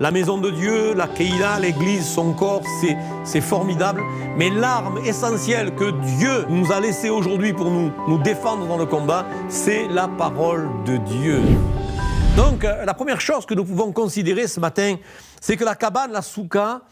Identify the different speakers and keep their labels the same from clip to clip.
Speaker 1: La maison de Dieu, la Keïla, l'Église, son corps, c'est formidable. Mais l'arme essentielle que Dieu nous a laissée aujourd'hui pour nous, nous défendre dans le combat, c'est la parole de Dieu. Donc, euh, la première chose que nous pouvons considérer ce matin, c'est que la cabane, la souka,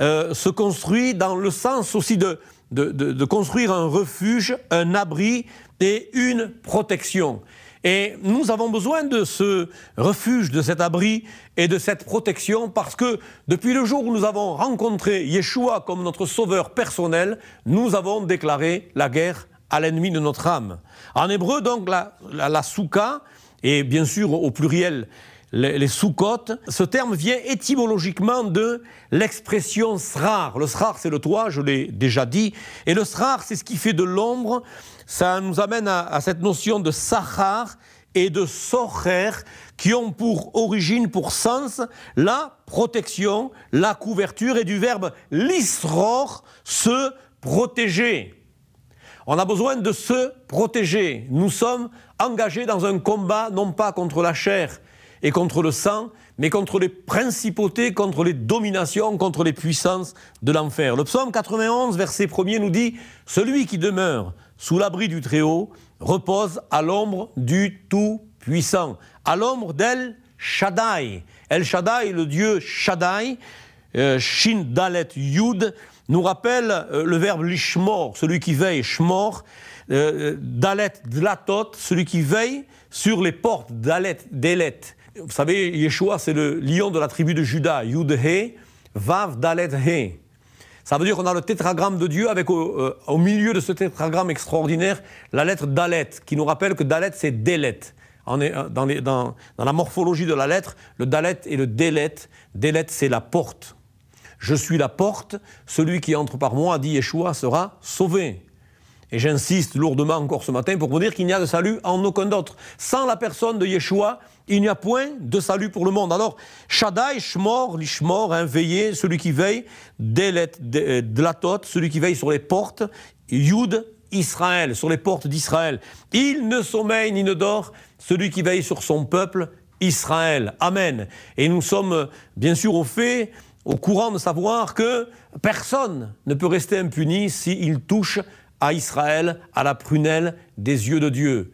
Speaker 1: euh, se construit dans le sens aussi de, de construire un refuge, un abri et une protection. Et nous avons besoin de ce refuge, de cet abri et de cette protection parce que depuis le jour où nous avons rencontré Yeshua comme notre sauveur personnel, nous avons déclaré la guerre à l'ennemi de notre âme. En hébreu, donc, la, la, souka, et bien sûr au pluriel, les, sous-côtes. Ce terme vient étymologiquement de l'expression srar. Le srar, c'est le toit, je l'ai déjà dit. Et le srar, c'est ce qui fait de l'ombre. Ça nous amène à, cette notion de sahar et de sorher qui ont pour origine, pour sens, la protection, la couverture et du verbe lisror, se protéger. On a besoin de se protéger. Nous sommes engagés dans un combat non pas contre la chair, et contre le sang, mais contre les principautés, contre les dominations, contre les puissances de l'enfer. Le psaume 91, verset 1 nous dit Celui qui demeure sous l'abri du Très-Haut repose à l'ombre du Tout-Puissant, à l'ombre d'El Shaddai. El Shaddai, le dieu Shaddai, euh, Shin Dalet Yud, nous rappelle euh, le verbe lishmor, celui qui veille, shmor, euh, Dalet Dlatot, celui qui veille sur les portes, Dalet, Delet. Vous savez, Yeshua, c'est le lion de la tribu de Juda, Yud He, Vav Dalet He. Ça veut dire qu'on a le tétragramme de Dieu avec au, euh, milieu de ce tétragramme extraordinaire la lettre Dalet, qui nous rappelle que Dalet, c'est Délet. Euh, dans, la morphologie de la lettre, le Dalet est le Delet, Delet, c'est la porte. Je suis la porte, celui qui entre par moi, dit Yeshua, sera sauvé. Et j'insiste lourdement encore ce matin pour vous dire qu'il n'y a de salut en aucun autre. Sans la personne de Yeshua, il n'y a point de salut pour le monde. Alors, Shaddai, Shmor, Lishmor, un hein, veillé, celui qui veille, Delet, euh, Dlatot, celui qui veille sur les portes, Yud, Israël, sur les portes d'Israël. Il ne sommeille ni ne dort, celui qui veille sur son peuple, Israël. Amen. Et nous sommes euh, bien sûr au fait, au courant de savoir que personne ne peut rester impuni s'il touche à Israël à la prunelle des yeux de Dieu.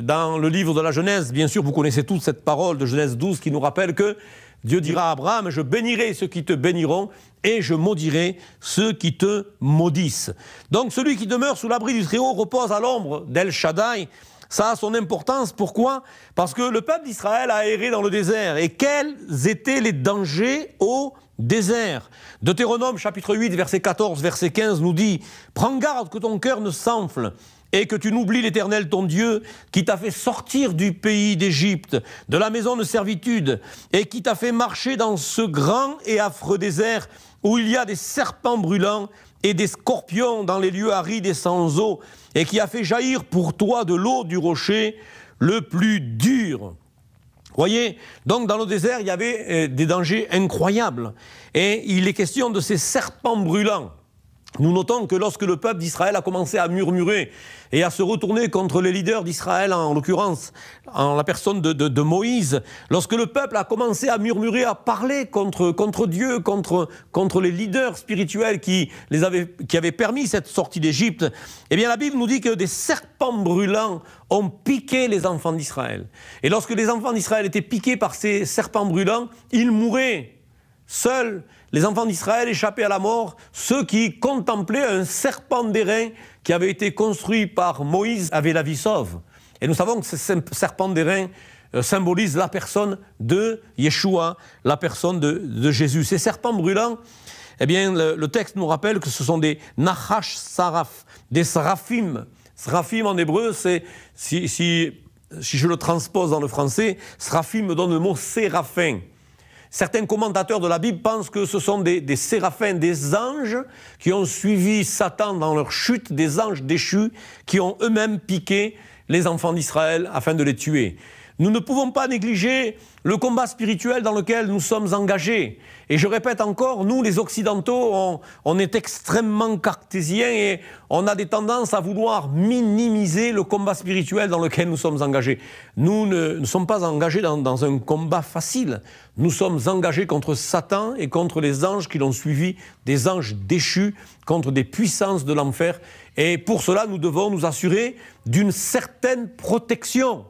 Speaker 1: Dans le livre de la Genèse, bien sûr, vous connaissez toute cette parole de Genèse 12 qui nous rappelle que Dieu dira à Abraham, je bénirai ceux qui te béniront et je maudirai ceux qui te maudissent. Donc celui qui demeure sous l'abri du très repose à l'ombre d'El Shaddai. Ça a son importance. Pourquoi Parce que le peuple d'Israël a erré dans le désert. Et quels étaient les dangers aux désert. Deutéronome chapitre 8, verset 14, verset 15 nous dit Prends garde que ton cœur ne s'enfle et que tu n'oublies l'Éternel ton Dieu qui t'a fait sortir du pays d'Égypte, de la maison de servitude, et qui t'a fait marcher dans ce grand et affreux désert où il y a des serpents brûlants et des scorpions dans les lieux arides et sans eau, et qui a fait jaillir pour toi de l'eau du rocher le plus dur. Voyez Donc dans le désert, il y avait euh, des dangers incroyables. Et il est question de ces serpents brûlants. Nous notons que lorsque le peuple d'Israël a commencé à murmurer et à se retourner contre les leaders d'Israël, en l'occurrence en la personne de, Moïse, lorsque le peuple a commencé à murmurer, à parler contre, Dieu, contre, les leaders spirituels qui, avaient, qui avaient permis cette sortie d'Égypte, eh bien la Bible nous dit que des serpents brûlants ont piqué les enfants d'Israël. Et lorsque les enfants d'Israël étaient piqués par ces serpents brûlants, ils mouraient. Seuls les enfants d'Israël échappaient à la mort, ceux qui contemplaient un serpent d'airain qui avait été construit par Moïse avaient la vie sauve. Et nous savons que ce serpent d'airain euh, symbolise la personne de Yeshua, la personne de, Jésus. Ces serpents brûlants, eh bien, le, texte nous rappelle que ce sont des Nahash Saraf, des Seraphim. Seraphim en hébreu, c'est, si, je le transpose dans le français, Seraphim donne le mot séraphin. Certains commentateurs de la Bible pensent que ce sont des, séraphins, des anges qui ont suivi Satan dans leur chute, des anges déchus qui ont eux-mêmes piqué les enfants d'Israël afin de les tuer. Nous ne pouvons pas négliger le combat spirituel dans lequel nous sommes engagés. Et je répète encore, nous les Occidentaux, on, est extrêmement cartésiens et on a des tendances à vouloir minimiser le combat spirituel dans lequel nous sommes engagés. Nous ne, sommes pas engagés dans, dans un combat facile. Nous sommes engagés contre Satan et contre les anges qui l'ont suivi, des anges déchus, contre des puissances de l'enfer. Et pour cela, nous devons nous assurer d'une certaine protection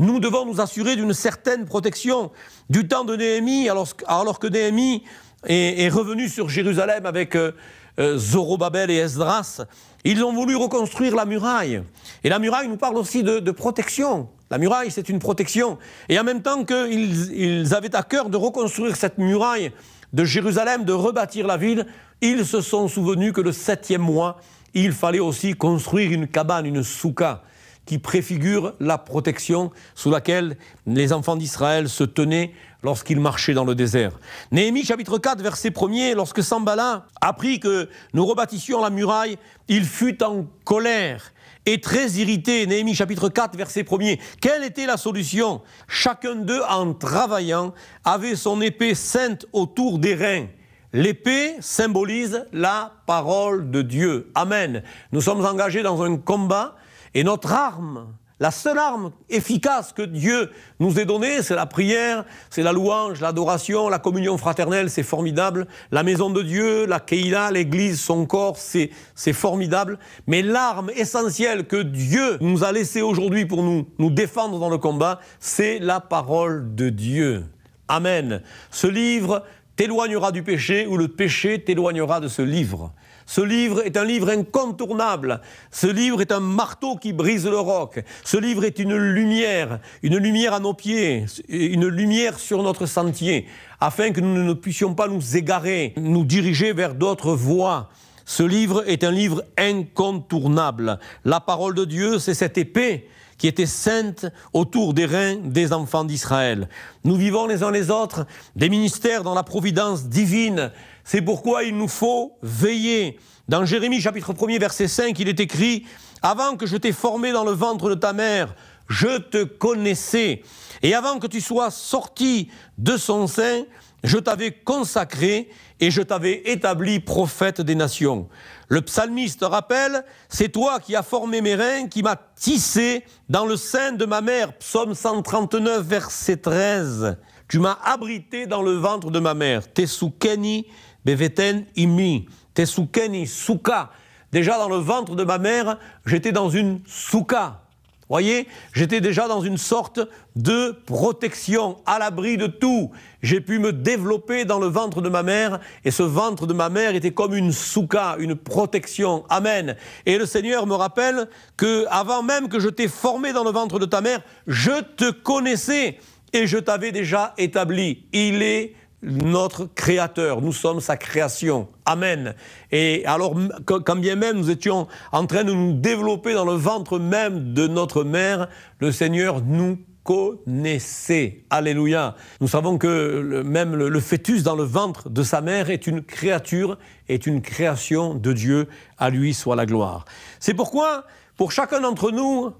Speaker 1: nous devons nous assurer d'une certaine protection. Du temps de Néhémie, alors, que Néhémie est, revenu sur Jérusalem avec euh, euh, Zorobabel et Esdras, ils ont voulu reconstruire la muraille. Et la muraille nous parle aussi de, protection. La muraille, c'est une protection. Et en même temps qu'ils avaient à cœur de reconstruire cette muraille de Jérusalem, de rebâtir la ville, ils se sont souvenus que le septième mois, il fallait aussi construire une cabane, une souka qui préfigure la protection sous laquelle les enfants d'Israël se tenaient lorsqu'ils marchaient dans le désert. Néhémie chapitre 4 verset 1 lorsque Sambala apprit que nous rebâtissions la muraille, il fut en colère et très irrité. Néhémie chapitre 4 verset 1 Quelle était la solution Chacun d'eux, en travaillant, avait son épée sainte autour des reins. L'épée symbolise la parole de Dieu. Amen. Nous sommes engagés dans un combat et notre arme, la seule arme efficace que Dieu nous ait donnée, c'est la prière, c'est la louange, l'adoration, la communion fraternelle, c'est formidable. La maison de Dieu, la Keïla, l'église, son corps, c'est, formidable. Mais l'arme essentielle que Dieu nous a laissée aujourd'hui pour nous, nous défendre dans le combat, c'est la parole de Dieu. Amen. Ce livre t'éloignera du péché ou le péché t'éloignera de ce livre. Ce livre est un livre incontournable. Ce livre est un marteau qui brise le roc. Ce livre est une lumière, une lumière à nos pieds, une lumière sur notre sentier, afin que nous ne puissions pas nous égarer, nous diriger vers d'autres voies. Ce livre est un livre incontournable. La parole de Dieu, c'est cette épée qui était sainte autour des reins des enfants d'Israël. Nous vivons les uns les autres des ministères dans la providence divine. C'est pourquoi il nous faut veiller. Dans Jérémie chapitre 1 verset 5, il est écrit Avant que je t'ai formé dans le ventre de ta mère, je te connaissais. Et avant que tu sois sorti de son sein, je t'avais consacré et je t'avais établi prophète des nations. Le psalmiste rappelle, c'est toi qui as formé mes reins, qui m'as tissé dans le sein de ma mère. Psaume 139, verset 13. Tu m'as abrité dans le ventre de ma mère. Tesukeni beveten imi. Tesukeni souka. Déjà dans le ventre de ma mère, j'étais dans une souka voyez, j'étais déjà dans une sorte de protection, à l'abri de tout. J'ai pu me développer dans le ventre de ma mère, et ce ventre de ma mère était comme une souka, une protection. Amen. Et le Seigneur me rappelle que avant même que je t'ai formé dans le ventre de ta mère, je te connaissais et je t'avais déjà établi. Il est notre Créateur, nous sommes sa création. Amen. Et alors, quand bien même nous étions en train de nous développer dans le ventre même de notre mère, le Seigneur nous connaissait. Alléluia. Nous savons que même le, fœtus dans le ventre de sa mère est une créature, est une création de Dieu. À lui soit la gloire. C'est pourquoi, pour chacun d'entre nous,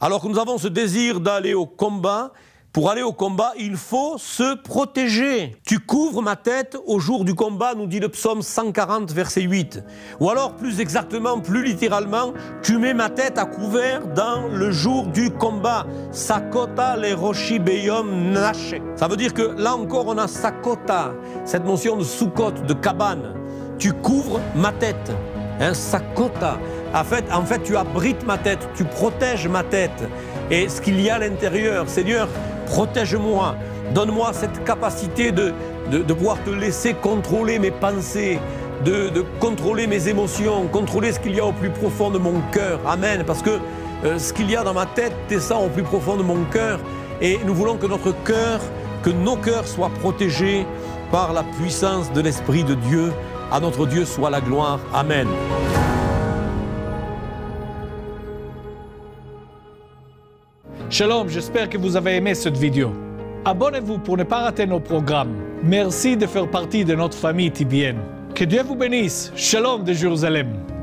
Speaker 1: alors que nous avons ce désir d'aller au combat, pour aller au combat, il faut se protéger. Tu couvres ma tête au jour du combat, nous dit le psaume 140, verset 8. Ou alors, plus exactement, plus littéralement, tu mets ma tête à couvert dans le jour du combat. Sakota le roshi beyom nache. Ça veut dire que là encore, on a sakota, cette notion de sous-côte, de cabane. Tu couvres ma tête. Hein, sakota. en fait, tu abrites ma tête, tu protèges ma tête et ce qu'il y a à l'intérieur. Seigneur, protège-moi, donne-moi cette capacité de, pouvoir te laisser contrôler mes pensées. De, contrôler mes émotions, contrôler ce qu'il y a au plus profond de mon cœur. Amen. Parce que euh, ce qu'il y a dans ma tête descend au plus profond de mon cœur. Et nous voulons que notre cœur, que nos cœurs soient protégés par la puissance de l'Esprit de Dieu. À notre Dieu soit la gloire. Amen. Shalom, j'espère que vous avez aimé cette vidéo. Abonnez-vous pour ne pas rater nos programmes. Merci de faire partie de notre famille tibienne. Que Dieu vous bénisse. Shalom de Jérusalem.